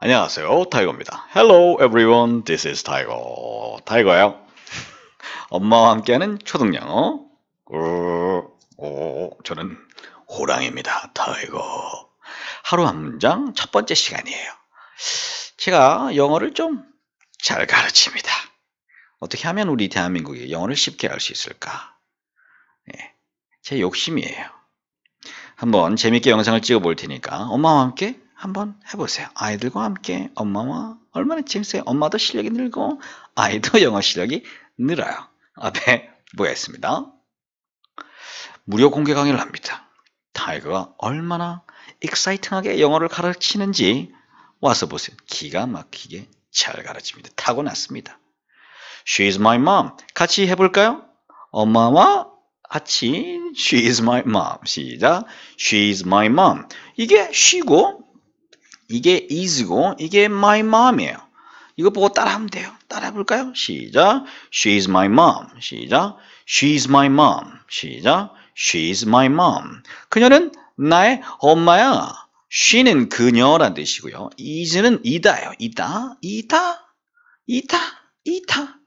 안녕하세요 타이거입니다 Hello everyone this is 타이거 타이거예요 엄마와 함께하는 초등영어 오, 어, 어, 저는 호랑입니다 타이거 하루 한 문장 첫 번째 시간이에요 제가 영어를 좀 잘 가르칩니다 어떻게 하면 우리 대한민국이 영어를 쉽게 할 수 있을까 예, 제 욕심이에요 한번 재밌게 영상을 찍어 볼 테니까 엄마와 함께 한번 해보세요. 아이들과 함께 엄마와 얼마나 재밌어요. 엄마도 실력이 늘고 아이도 영어 실력이 늘어요. 앞에 보겠습니다. 무료 공개 강의를 합니다. 타이거가 얼마나 익사이팅하게 영어를 가르치는지 와서 보세요. 기가 막히게 잘 가르칩니다. 타고났습니다. She is my mom. 같이 해볼까요? 엄마와 같이 She is my mom. 시작. She is my mom. 이게 쉬고 이게 is고 이게 my mom이에요. 이거 보고 따라하면 돼요. 따라해 볼까요? 시작. She's i my mom. 시작. She's i my mom. 시작. She's i my mom. 그녀는 나의 엄마야. she는 그녀란 뜻이고요. is는 이다예요. 이다. 이다. 이다. 이다.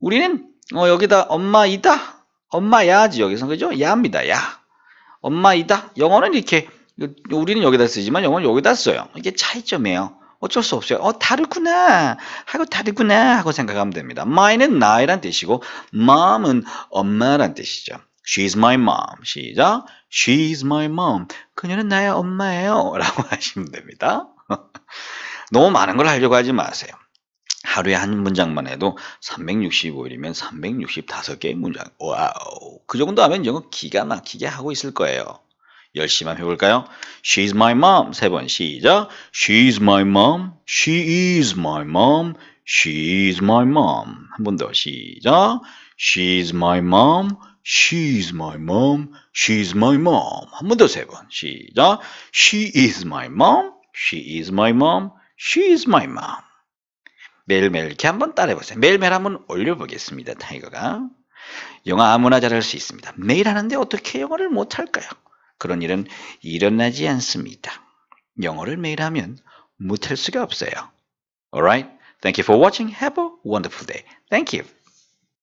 우리는 어, 여기다 엄마이다. 엄마야지 여기서 그죠? 야입니다. 야. 엄마이다. 영어는 이렇게 우리는 여기다 쓰지만 영어는 여기다 써요. 이게 차이점이에요. 어쩔 수 없어요. 어, 다르구나. 하고 다르구나. 하고 생각하면 됩니다. my는 나이란 뜻이고, mom은 엄마란 뜻이죠. She's my mom. 시작. She's my mom. 그녀는 나의 엄마예요. 라고 하시면 됩니다. 너무 많은 걸 하려고 하지 마세요. 하루에 한 문장만 해도 365일이면 365개의 문장. 와우. 그 정도 하면 영어 기가 막히게 하고 있을 거예요. 열심히 해볼까요? She's my mom. 세 번 시작. She's my mom. She is my mom. She s my mom. 한 번 더 시작. She's my mom. She's my mom. She's my mom. 한 번 더 세 번 시작. She is my mom. She is my mom. She s my mom. 매일매일 이렇게 한번 따라해보세요. 매일매일 한번 올려보겠습니다. 타이거가. 영어 아무나 잘 할 수 있습니다. 매일 하는데 어떻게 영어를 못할까요? 그런 일은 일어나지 않습니다. 영어를 매일 하면 못할 수가 없어요. Alright? Thank you for watching. Have a wonderful day. Thank you.